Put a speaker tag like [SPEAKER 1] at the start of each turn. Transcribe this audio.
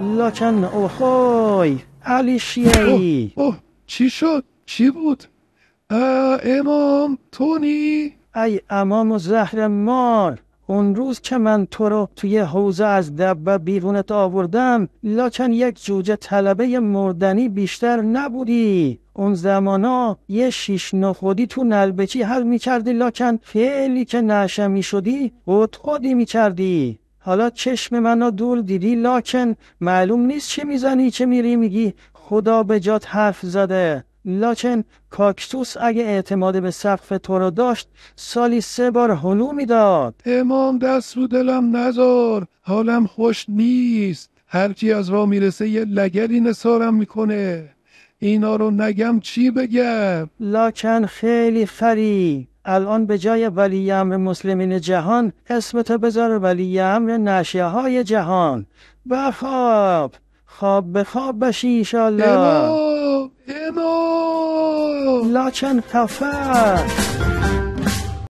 [SPEAKER 1] لاکن اوهای علی شیعی اوه, چی شد؟ چی بود؟ امام تونی؟ ای امام و زهر مار اون روز که من تو رو توی حوزه از دبه بیرونت آوردم لاکن یک جوجه طلبه مردنی بیشتر نبودی اون زمانا یه شیش نخودی تو نلبچی حل میکردی لاکن فعلی که نشه شدی قد خودی میکردی حالا چشم منو دور دیدی لاکن معلوم نیست چه میزنی چه میری میگی خدا به جات حرف زده لاکن کاکتوس اگه اعتماد به سقف تو رو داشت سالی سه بار حلو میداد امام دست رو دلم نذار حالم خوش نیست هرچی از وا میرسه یه لگری نسارم میکنه اینا رو نگم چی بگم لاکن خیلی فری الان به جای ولی امر مسلمین جهان اسمتو بذار ولی امر نشه های جهان بخواب خواب به خواب بشی ایشالله امام لاچن خفه